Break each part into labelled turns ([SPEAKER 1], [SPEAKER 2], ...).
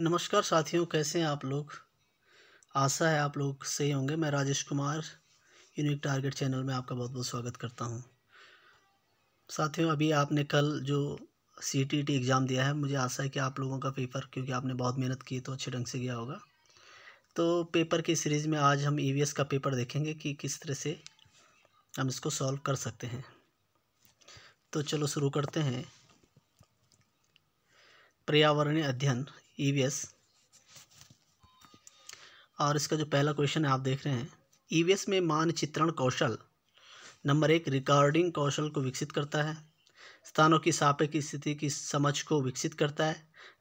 [SPEAKER 1] नमस्कार साथियों कैसे हैं आप लोग आशा है आप लोग सही होंगे मैं Rajesh Kumar unique target channel में आपका बहुत बहुत स्वागत करता हूं साथियों अभी आपने कल जो C T T e exam दिया है मुझे आशा है कि आप लोगों का पेपर क्योंकि आपने बहुत मेहनत की तो अच्छे ढंग से गया होगा तो पेपर की सीरीज़ में आज हम ई e का पेपर देखेंगे कि किस तरह से हम इसको सॉल्व कर सकते हैं तो चलो शुरू करते हैं पर्यावरणीय अध्ययन ई e और इसका जो पहला क्वेश्चन है आप देख रहे हैं ई e में मानचित्रण कौशल नंबर एक रिकॉर्डिंग कौशल को विकसित करता है स्थानों की सापेक्ष स्थिति की समझ को विकसित करता है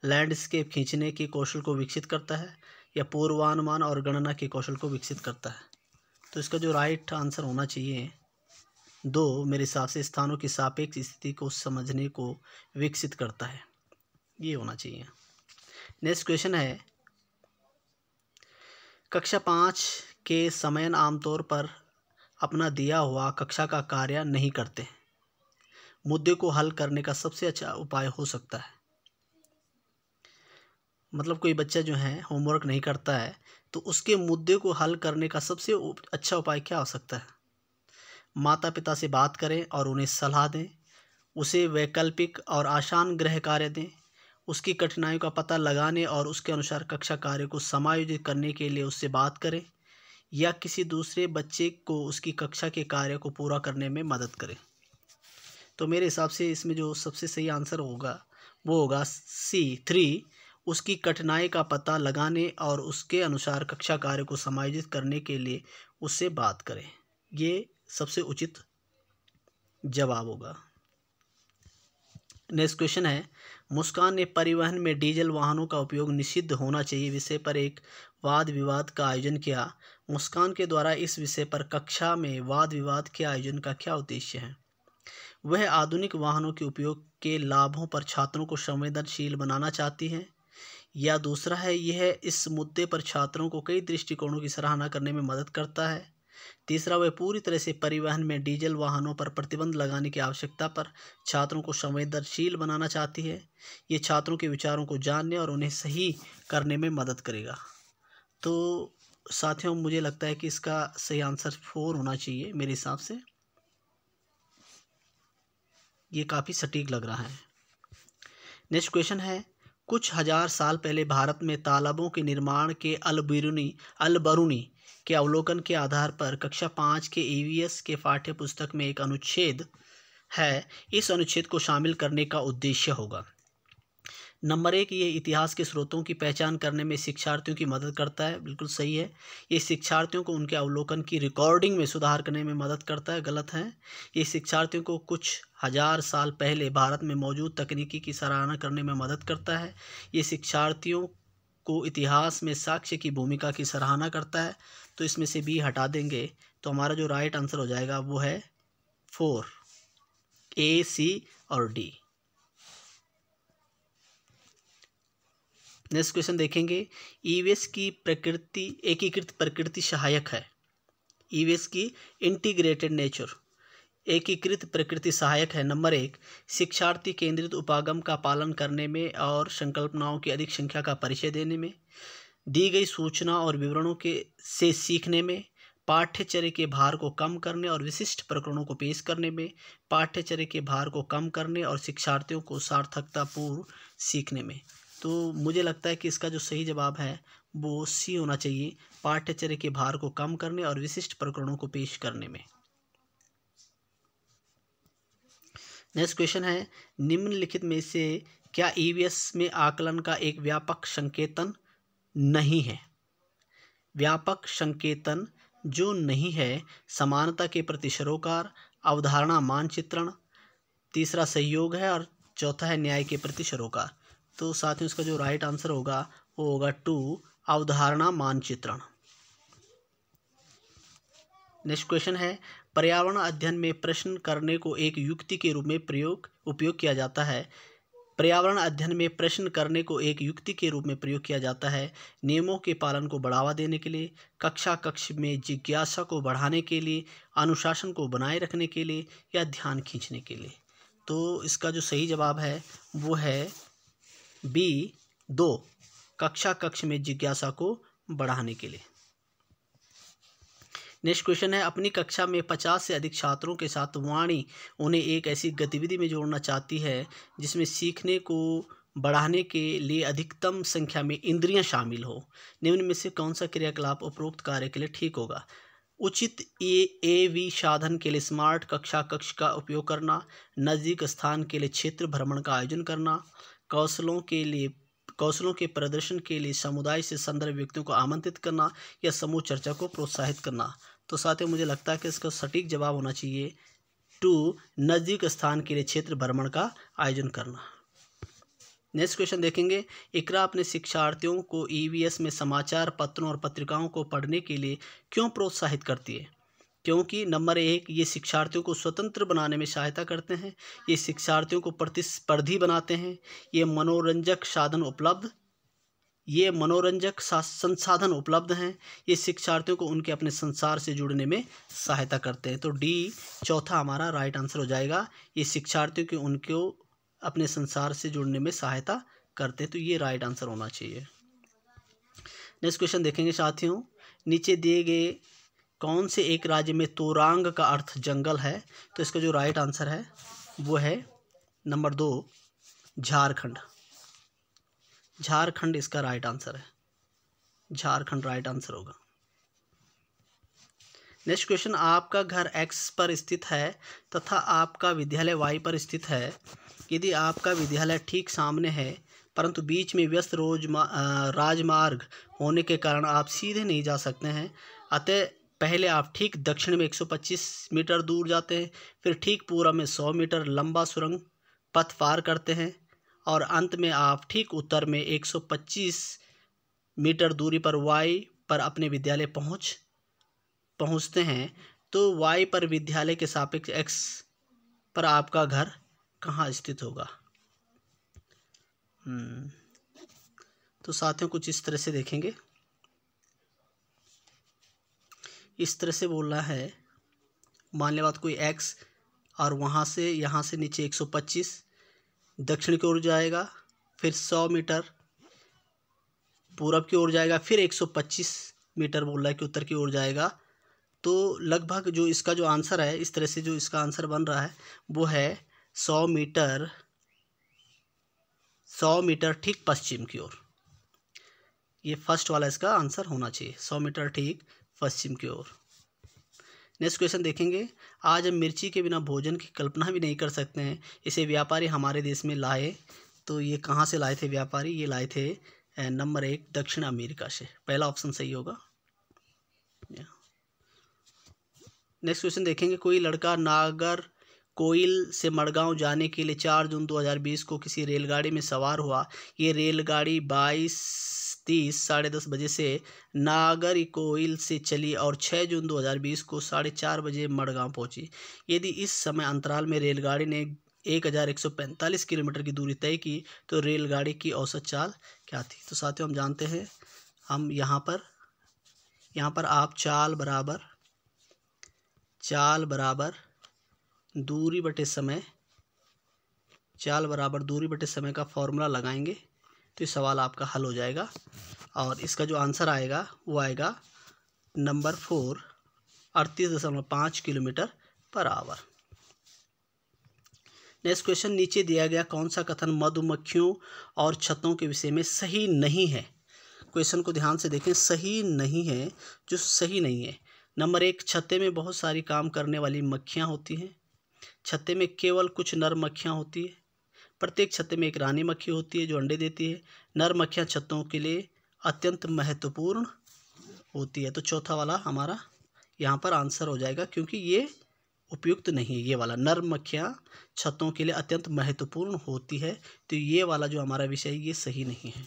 [SPEAKER 1] लैंडस्केप खींचने के कौशल को विकसित करता है या पूर्वानुमान और गणना के कौशल को विकसित करता है तो इसका जो राइट आंसर होना चाहिए दो मेरे हिसाब से स्थानों की सापेक्ष स्थिति को समझने को विकसित करता है ये होना चाहिए नेक्स्ट क्वेश्चन है कक्षा पाँच के समयन आमतौर पर अपना दिया हुआ कक्षा का कार्य नहीं करते मुद्दे को हल करने का सबसे अच्छा उपाय हो सकता है मतलब कोई बच्चा जो है होमवर्क नहीं करता है तो उसके मुद्दे को हल करने का सबसे अच्छा उपाय क्या हो सकता है माता पिता से बात करें और उन्हें सलाह दें उसे वैकल्पिक और आसान गृह कार्य दें उसकी कठिनाइयों का पता लगाने और उसके अनुसार कक्षा कार्य को समायोजित करने के लिए उससे बात करें या किसी दूसरे बच्चे को उसकी कक्षा के कार्य को पूरा करने में मदद करें तो मेरे हिसाब से इसमें जो सबसे सही आंसर होगा वो होगा सी थ्री उसकी कठिनाई का पता लगाने और उसके अनुसार कक्षा कार्य को समायोजित करने के लिए उससे बात करें ये सबसे उचित जवाब होगा नेक्स्ट क्वेश्चन है मुस्कान ने परिवहन में डीजल वाहनों का उपयोग निषिद्ध होना चाहिए विषय पर एक वाद विवाद का आयोजन किया मुस्कान के द्वारा इस विषय पर कक्षा में वाद विवाद के आयोजन का क्या उद्देश्य है वह आधुनिक वाहनों के उपयोग के लाभों पर छात्रों को संवेदनशील बनाना चाहती हैं या दूसरा है यह इस मुद्दे पर छात्रों को कई दृष्टिकोणों की सराहना करने में मदद करता है तीसरा वह पूरी तरह से परिवहन में डीजल वाहनों पर प्रतिबंध लगाने की आवश्यकता पर छात्रों को संवेदनशील बनाना चाहती है ये छात्रों के विचारों को जानने और उन्हें सही करने में मदद करेगा तो साथियों मुझे लगता है कि इसका सही आंसर फोर होना चाहिए मेरे हिसाब से ये काफ़ी सटीक लग रहा है नेक्स्ट क्वेश्चन है कुछ हज़ार साल पहले भारत में तालाबों के निर्माण के अलबिरुनी अलबरूनी के अवलोकन के आधार पर कक्षा पाँच के ईवीएस के पाठ्य पुस्तक में एक अनुच्छेद है इस अनुच्छेद को शामिल करने का उद्देश्य होगा नंबर एक ये इतिहास के स्रोतों की पहचान करने में शिक्षार्थियों की मदद करता है बिल्कुल सही है ये शिक्षार्थियों को उनके अवलोकन की रिकॉर्डिंग में सुधार करने में मदद करता है गलत है ये शिक्षार्थियों को कुछ हज़ार साल पहले भारत में मौजूद तकनीकी की सराहना करने में मदद करता है ये शिक्षार्थियों को इतिहास में साक्ष्य की भूमिका की सराहना करता है तो इसमें से बी हटा देंगे तो हमारा जो राइट आंसर हो जाएगा वो है फोर ए सी और डी नेक्स्ट क्वेश्चन देखेंगे ईवेस की प्रकृति एकीकृत प्रकृति सहायक है ईवेस की इंटीग्रेटेड नेचर एकीकृत प्रकृति सहायक है नंबर एक शिक्षार्थी केंद्रित उपागम का पालन करने में और संकल्पनाओं की अधिक संख्या का परिचय देने में दी गई सूचना और विवरणों के से सीखने में पाठ्यचर्य के भार को कम करने और विशिष्ट प्रकरणों को पेश करने में पाठ्यचर्य के भार को कम करने और शिक्षार्थियों को सार्थकतापूर्ण सीखने में तो मुझे लगता है कि इसका जो सही जवाब है वो सी होना चाहिए पाठ्यचर्य के भार को कम करने और विशिष्ट प्रकरणों को पेश करने में नेक्स्ट क्वेश्चन है निम्नलिखित में से क्या ईवीएस e में आकलन का एक व्यापक संकेतन नहीं है व्यापक संकेतन जो नहीं है समानता के प्रति सरोकार अवधारणा मानचित्रण तीसरा सहयोग है और चौथा है न्याय के प्रति सरोकार तो साथ ही उसका जो राइट आंसर होगा वो होगा टू अवधारणा मानचित्रण नेक्स्ट क्वेश्चन है पर्यावरण अध्ययन में प्रश्न करने को एक युक्ति के रूप में प्रयोग उपयोग किया जाता है पर्यावरण अध्ययन में प्रश्न करने को एक युक्ति के रूप में प्रयोग किया जाता है नियमों के पालन को बढ़ावा देने के लिए कक्षा कक्ष में जिज्ञासा को बढ़ाने के लिए अनुशासन को बनाए रखने के लिए या ध्यान खींचने के लिए तो इसका जो सही जवाब है वो है बी दो कक्षा कक्ष में जिज्ञासा को बढ़ाने के लिए नेक्स्ट क्वेश्चन है अपनी कक्षा में पचास से अधिक छात्रों के साथ वाणी उन्हें एक ऐसी गतिविधि में जोड़ना चाहती है जिसमें सीखने को बढ़ाने के लिए अधिकतम संख्या में इंद्रियां शामिल हो निम्न में से कौन सा क्रियाकलाप उपरोक्त कार्य के लिए ठीक होगा उचित ए ए वी साधन के लिए स्मार्ट कक्षा कक्ष का उपयोग करना नज़दीक स्थान के लिए क्षेत्र भ्रमण का आयोजन करना कौशलों के लिए कौशलों के प्रदर्शन के लिए समुदाय से संदर्भ व्यक्तियों को आमंत्रित करना या समूह चर्चा को प्रोत्साहित करना तो साथ ही मुझे लगता है कि इसका सटीक जवाब होना चाहिए टू नज़दीक स्थान के लिए क्षेत्र भ्रमण का आयोजन करना नेक्स्ट क्वेश्चन देखेंगे इकरा अपने शिक्षार्थियों को ईवीएस e में समाचार पत्रों और पत्रिकाओं को पढ़ने के लिए क्यों प्रोत्साहित करती है क्योंकि नंबर एक ये शिक्षार्थियों को स्वतंत्र बनाने में सहायता करते हैं ये शिक्षार्थियों को प्रतिस्पर्धी बनाते हैं ये मनोरंजक साधन उपलब्ध ये मनोरंजक संसाधन उपलब्ध हैं ये शिक्षार्थियों को उनके अपने संसार से जुड़ने में सहायता करते हैं तो डी चौथा हमारा राइट आंसर हो जाएगा ये शिक्षार्थियों के उनको अपने संसार से जुड़ने में सहायता करते हैं तो ये राइट आंसर होना चाहिए नेक्स्ट क्वेश्चन देखेंगे साथियों नीचे दिए गए कौन से एक राज्य में तोरांग का अर्थ जंगल है तो इसका जो राइट आंसर है वो है नंबर दो झारखंड झारखंड इसका राइट आंसर है झारखंड राइट आंसर होगा नेक्स्ट क्वेश्चन आपका घर एक्स पर स्थित है तथा आपका विद्यालय वाई पर स्थित है यदि आपका विद्यालय ठीक सामने है परंतु बीच में व्यस्त रोज राजमार्ग होने के कारण आप सीधे नहीं जा सकते हैं अतः पहले आप ठीक दक्षिण में 125 मीटर दूर जाते हैं फिर ठीक पूरा में 100 मीटर लंबा सुरंग पथ पार करते हैं और अंत में आप ठीक उत्तर में 125 मीटर दूरी पर वाई पर अपने विद्यालय पहुंच पहुंचते हैं तो वाई पर विद्यालय के सापेक्ष एक्स पर आपका घर कहाँ स्थित होगा हम्म, तो साथियों कुछ इस तरह से देखेंगे इस तरह से बोलना है मान लिया बात कोई एक्स और वहाँ से यहाँ से नीचे एक सौ पच्चीस दक्षिण की ओर जाएगा फिर सौ मीटर पूरब की ओर जाएगा फिर एक सौ पच्चीस मीटर बोल रहा है कि उत्तर की ओर जाएगा तो लगभग जो इसका जो आंसर है इस तरह से जो इसका आंसर बन रहा है वो है सौ मीटर सौ मीटर ठीक पश्चिम की ओर ये फर्स्ट वाला इसका आंसर होना चाहिए सौ मीटर ठीक पश्चिम की ओर नेक्स्ट क्वेश्चन देखेंगे आज हम मिर्ची के बिना भोजन की कल्पना भी नहीं कर सकते हैं इसे व्यापारी हमारे देश में लाए तो ये कहाँ से लाए थे व्यापारी ये लाए थे नंबर एक दक्षिण अमेरिका से पहला ऑप्शन सही होगा नेक्स्ट क्वेश्चन देखेंगे कोई लड़का नागर कोयल से मड़गांव जाने के लिए 4 जून 2020 को किसी रेलगाड़ी में सवार हुआ ये रेलगाड़ी 22 तीस साढ़े दस बजे से नागर कोयल से चली और 6 जून 2020 को साढ़े चार बजे मड़गांव पहुंची यदि इस समय अंतराल में रेलगाड़ी ने एक हज़ार एक सौ पैंतालीस किलोमीटर की दूरी तय की तो रेलगाड़ी की औसत चाल क्या थी तो साथियों हम जानते हैं हम यहाँ पर यहाँ पर आप चाल बराबर चाल बराबर दूरी बटे समय चाल बराबर दूरी बटे समय का फॉर्मूला लगाएंगे तो ये सवाल आपका हल हो जाएगा और इसका जो आंसर आएगा वो आएगा नंबर फोर अड़तीस दशमलव पाँच kilometre per hour next question नीचे दिया गया कौन सा कथन मधुमक्खियों और छतों के विषय में सही नहीं है क्वेश्चन को ध्यान से देखें सही नहीं है जो सही नहीं है नंबर एक छते में बहुत सारी काम करने वाली मक्खियाँ होती हैं छत्ते में केवल कुछ नर मक्खियाँ होती है प्रत्येक छत्ते में एक रानी मक्खी होती है जो अंडे देती है नर मक्खियाँ छत्तों के लिए अत्यंत महत्वपूर्ण होती है तो चौथा वाला हमारा यहाँ पर आंसर हो जाएगा क्योंकि ये उपयुक्त नहीं है ये वाला नर मक्खियाँ छतों के लिए अत्यंत महत्वपूर्ण होती है तो ये वाला जो हमारा विषय ये सही नहीं है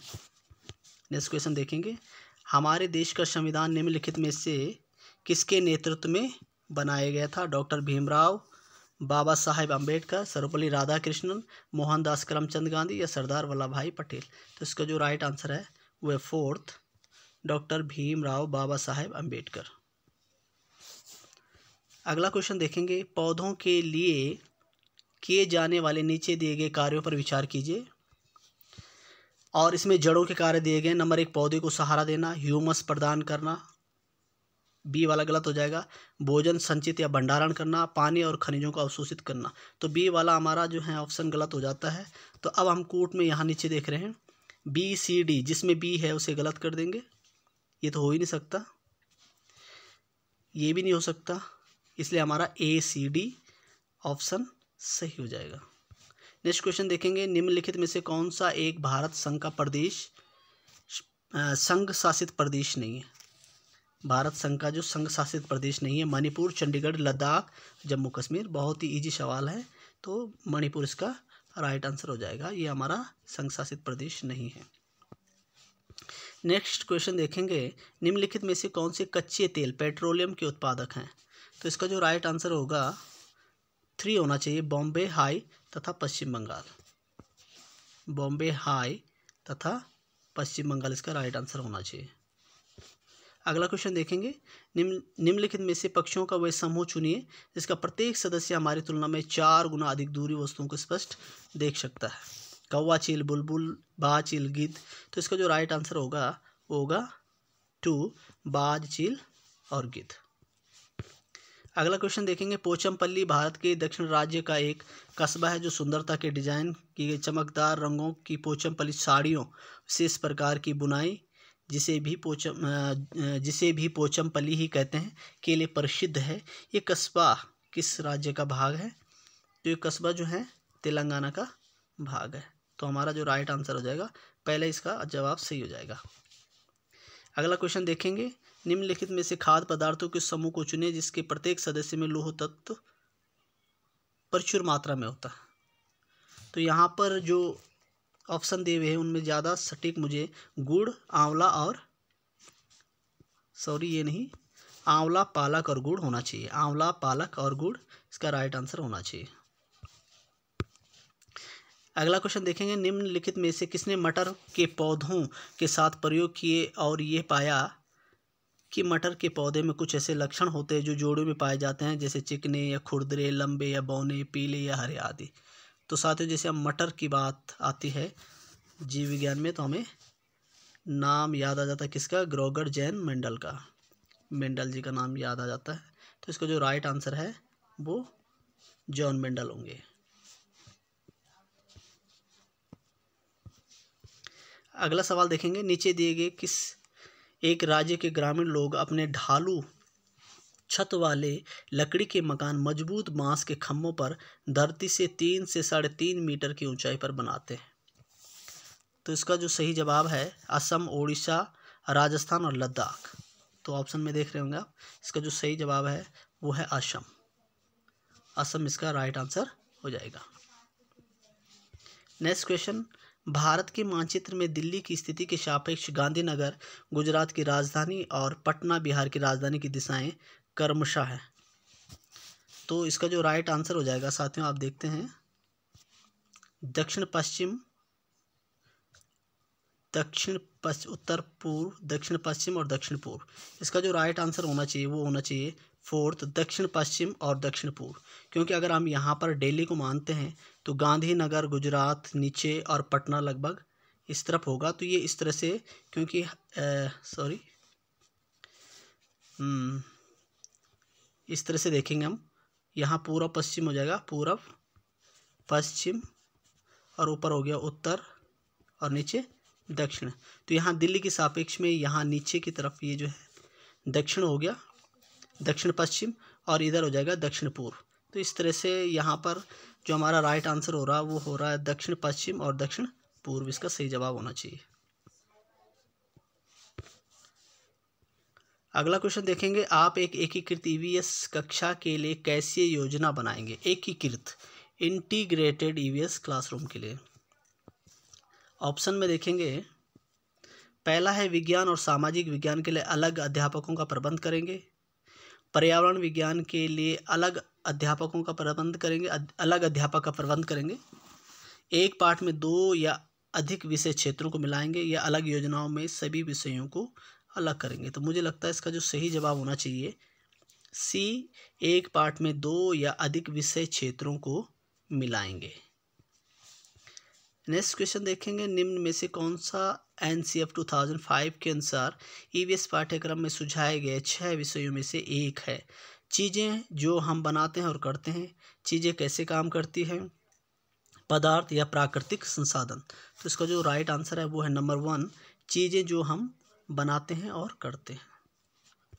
[SPEAKER 1] नेक्स्ट क्वेश्चन देखेंगे हमारे देश का संविधान निम्नलिखित में से किसके नेतृत्व में बनाया गया था डॉक्टर भीमराव बाबा साहेब अंबेडकर सर्वपल्ली राधाकृष्णन मोहनदास करमचंद गांधी या सरदार वल्लभ भाई पटेल तो इसका जो राइट आंसर है वह फोर्थ डॉक्टर भीम राव बाबा साहेब अम्बेडकर अगला क्वेश्चन देखेंगे पौधों के लिए किए जाने वाले नीचे दिए गए कार्यों पर विचार कीजिए और इसमें जड़ों के कार्य दिए गए नंबर एक पौधे को सहारा देना ह्यूमस प्रदान करना बी वाला गलत हो जाएगा भोजन संचित या भंडारण करना पानी और खनिजों को अवशोषित करना तो बी वाला हमारा जो है ऑप्शन गलत हो जाता है तो अब हम कूट में यहाँ नीचे देख रहे हैं बी सी डी जिसमें बी है उसे गलत कर देंगे ये तो हो ही नहीं सकता ये भी नहीं हो सकता इसलिए हमारा ए सी डी ऑप्शन सही हो जाएगा नेक्स्ट क्वेश्चन देखेंगे निम्नलिखित में से कौन सा एक भारत संघ का प्रदेश संघ शासित प्रदेश नहीं है भारत संघ का जो संघ शासित प्रदेश नहीं है मणिपुर चंडीगढ़ लद्दाख जम्मू कश्मीर बहुत ही ईजी सवाल है तो मणिपुर इसका राइट आंसर हो जाएगा ये हमारा संघ शासित प्रदेश नहीं है नेक्स्ट क्वेश्चन देखेंगे निम्नलिखित में से कौन से कच्चे तेल पेट्रोलियम के उत्पादक हैं तो इसका जो राइट आंसर होगा थ्री होना चाहिए बॉम्बे हाई तथा पश्चिम बंगाल बॉम्बे हाई तथा पश्चिम बंगाल इसका राइट आंसर होना चाहिए अगला क्वेश्चन देखेंगे निम्न निम्नलिखित में से पक्षियों का वह समूह चुनिए जिसका प्रत्येक सदस्य हमारी तुलना में चार गुना अधिक दूरी वस्तुओं को स्पष्ट देख सकता है कौवा चील बुलबुल बा चील गिद्ध तो इसका जो राइट आंसर होगा वो होगा टू बाज चील और गिद्ध अगला क्वेश्चन देखेंगे पोचमपल्ली भारत के दक्षिण राज्य का एक कस्बा है जो सुंदरता के डिजाइन की गई चमकदार रंगों की पोचमपल्ली साड़ियों से इस प्रकार की बुनाई जिसे भी पोचम जिसे भी पोचमपली ही कहते हैं के लिए प्रसिद्ध है ये कस्बा किस राज्य का भाग है तो ये कस्बा जो है तेलंगाना का भाग है तो हमारा जो राइट आंसर हो जाएगा पहले इसका जवाब सही हो जाएगा अगला क्वेश्चन देखेंगे निम्नलिखित में से खाद्य पदार्थों के समूह को चुने जिसके प्रत्येक सदस्य में लोह तत्व प्रचुर मात्रा में होता है तो यहाँ पर जो ऑप्शन दिए हुए हैं उनमें ज़्यादा सटीक मुझे गुड़ आंवला और सॉरी ये नहीं आंवला पालक और गुड़ होना चाहिए आंवला पालक और गुड़ इसका राइट आंसर होना चाहिए अगला क्वेश्चन देखेंगे निम्नलिखित में से किसने मटर के पौधों के साथ प्रयोग किए और ये पाया कि मटर के पौधे में कुछ ऐसे लक्षण होते हैं जो जोड़ों में पाए जाते हैं जैसे चिकने या खुरदरे लंबे या बौने पीले या हरे आदि तो ही जैसे मटर की बात आती है जीव विज्ञान में तो हमें नाम याद आ जाता है किसका ग्रोगर जैन मेंडल का मेंडल जी का नाम याद आ जाता है तो इसका जो राइट आंसर है वो जॉन मेंडल होंगे अगला सवाल देखेंगे नीचे दिए गए किस एक राज्य के ग्रामीण लोग अपने ढालू छत वाले लकड़ी के मकान मजबूत बांस के खम्भों पर धरती से तीन से साढ़े तीन मीटर की ऊंचाई पर बनाते हैं तो इसका जो सही जवाब है असम उड़ीसा राजस्थान और लद्दाख तो ऑप्शन में देख रहे होंगे इसका जो सही जवाब है वो है असम असम इसका राइट आंसर हो जाएगा नेक्स्ट क्वेश्चन भारत के मानचित्र में दिल्ली की स्थिति के सापेक्ष गांधीनगर गुजरात की राजधानी और पटना बिहार की राजधानी की दिशाएं कर्मशा है तो इसका जो राइट आंसर हो जाएगा साथियों आप देखते हैं दक्षिण पश्चिम दक्षिण पश्चिम उत्तर पूर्व दक्षिण पश्चिम और दक्षिण पूर्व इसका जो राइट आंसर होना चाहिए वो होना चाहिए फोर्थ दक्षिण पश्चिम और दक्षिण पूर्व क्योंकि अगर हम यहाँ पर दिल्ली को मानते हैं तो गांधीनगर गुजरात नीचे और पटना लगभग इस तरफ होगा तो ये इस तरह से क्योंकि सॉरी इस तरह से देखेंगे हम यहाँ पूर्व पश्चिम हो जाएगा पूर्व पश्चिम और ऊपर हो गया उत्तर और नीचे दक्षिण तो यहाँ दिल्ली के सापेक्ष में यहाँ नीचे की तरफ ये जो है दक्षिण हो गया दक्षिण पश्चिम और इधर हो जाएगा दक्षिण पूर्व तो इस तरह से यहाँ पर जो हमारा राइट आंसर हो रहा है वो हो रहा है दक्षिण पश्चिम और दक्षिण पूर्व इसका सही जवाब होना चाहिए अगला क्वेश्चन देखेंगे आप एक एकीकृत ईवीएस e कक्षा के लिए कैसे योजना बनाएंगे एकीकृत इंटीग्रेटेड ईवीएस e क्लासरूम के लिए ऑप्शन में देखेंगे पहला है विज्ञान और सामाजिक विज्ञान के लिए अलग अध्यापकों का प्रबंध करेंगे पर्यावरण विज्ञान के लिए अलग अध्यापकों का प्रबंध करेंगे अलग अध्यापक का प्रबंध करेंगे एक पाठ में दो या अधिक विषय क्षेत्रों को मिलाएंगे या अलग योजनाओं में सभी विषयों को अलग करेंगे तो मुझे लगता है इसका जो सही जवाब होना चाहिए सी एक पाठ में दो या अधिक विषय क्षेत्रों को मिलाएंगे नेक्स्ट क्वेश्चन देखेंगे निम्न में से कौन सा N C F two thousand five के अनुसार ई वी एस पाठ्यक्रम में सुझाए गए छः विषयों में से एक है चीज़ें जो हम बनाते हैं और करते हैं चीज़ें कैसे काम करती हैं पदार्थ या प्राकृतिक संसाधन तो इसका जो राइट आंसर है वो है नंबर वन चीज़ें जो हम बनाते हैं और करते हैं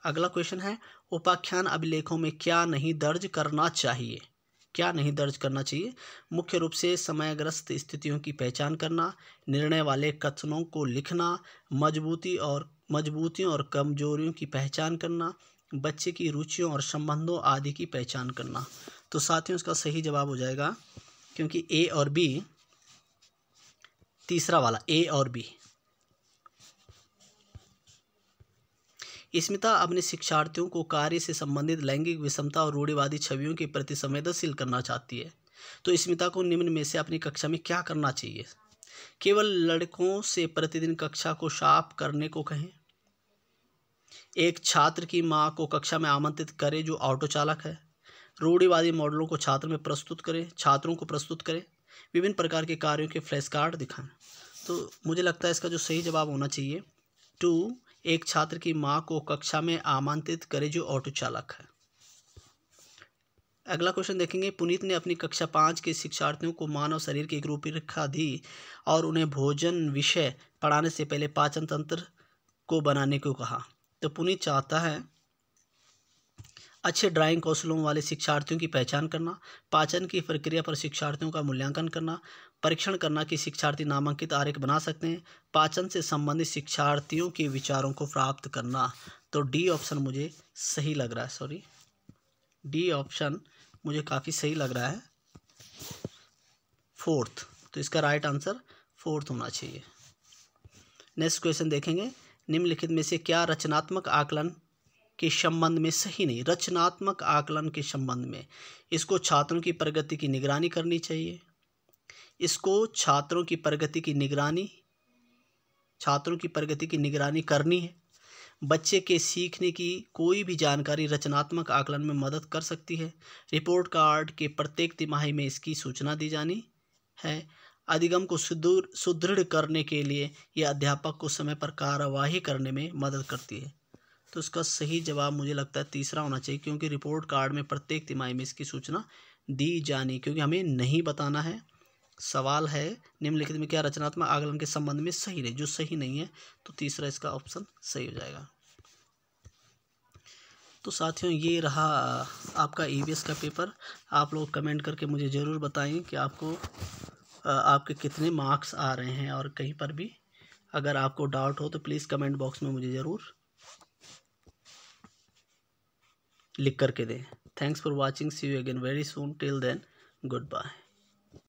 [SPEAKER 1] अगला क्वेश्चन है उपाख्यान अभिलेखों में क्या नहीं दर्ज करना चाहिए क्या नहीं दर्ज करना चाहिए मुख्य रूप से समयग्रस्त स्थितियों की पहचान करना निर्णय वाले कथनों को लिखना मजबूती और मजबूतियों और कमजोरियों की पहचान करना बच्चे की रुचियों और संबंधों आदि की पहचान करना तो साथियों इसका सही जवाब हो जाएगा क्योंकि ए और बी तीसरा वाला ए और बी स्मिता अपने शिक्षार्थियों को कार्य से संबंधित लैंगिक विषमता और रूढ़िवादी छवियों के प्रति संवेदनशील करना चाहती है तो स्मिता को निम्न में से अपनी कक्षा में क्या करना चाहिए केवल लड़कों से प्रतिदिन कक्षा को साफ करने को कहें एक छात्र की माँ को कक्षा में आमंत्रित करें जो ऑटो चालक है रूढ़िवादी मॉडलों को छात्र में प्रस्तुत करें छात्रों को प्रस्तुत करें विभिन्न प्रकार के कार्यों के फ्लैश कार्ड दिखाएं तो मुझे लगता है इसका जो सही जवाब होना चाहिए टू एक छात्र की माँ को कक्षा में आमंत्रित करे जो ऑटो चालक है अगला क्वेश्चन देखेंगे पुनीत ने अपनी कक्षा पाँच के शिक्षार्थियों को मानव शरीर की एक रूपरेखा दी और उन्हें भोजन विषय पढ़ाने से पहले पाचन तंत्र को बनाने को कहा तो पुनीत चाहता है अच्छे ड्राइंग कौशलों वाले शिक्षार्थियों की पहचान करना पाचन की प्रक्रिया पर शिक्षार्थियों का मूल्यांकन करना परीक्षण करना कि शिक्षार्थी नामांकित आरेख बना सकते हैं पाचन से संबंधित शिक्षार्थियों के विचारों को प्राप्त करना तो डी ऑप्शन मुझे सही लग रहा है सॉरी डी ऑप्शन मुझे काफ़ी सही लग रहा है फोर्थ तो इसका राइट आंसर फोर्थ होना चाहिए नेक्स्ट क्वेश्चन देखेंगे निम्नलिखित में से क्या रचनात्मक आकलन के संबंध में सही नहीं रचनात्मक आकलन के संबंध में इसको छात्रों की प्रगति की निगरानी करनी चाहिए इसको छात्रों की प्रगति की निगरानी छात्रों की प्रगति की निगरानी करनी है बच्चे के सीखने की कोई भी जानकारी रचनात्मक आकलन में मदद कर सकती है रिपोर्ट कार्ड के प्रत्येक तिमाही में इसकी सूचना दी जानी है अधिगम को सुदूर सुदृढ़ करने के लिए यह अध्यापक को समय पर कार्यवाही करने में मदद करती है तो इसका सही जवाब मुझे लगता है तीसरा होना चाहिए क्योंकि रिपोर्ट कार्ड में प्रत्येक तिमाही में इसकी सूचना दी जानी क्योंकि हमें नहीं बताना है सवाल है निम्नलिखित में क्या रचनात्मक आकलन के संबंध में सही नहीं जो सही नहीं है तो तीसरा इसका ऑप्शन सही हो जाएगा तो साथियों ये रहा आपका एस e का पेपर आप लोग कमेंट करके मुझे ज़रूर बताएं कि आपको आपके कितने मार्क्स आ रहे हैं और कहीं पर भी अगर आपको डाउट हो तो प्लीज़ कमेंट बॉक्स में मुझे ज़रूर लिख करके दें thanks for watching see you again very soon till then good bye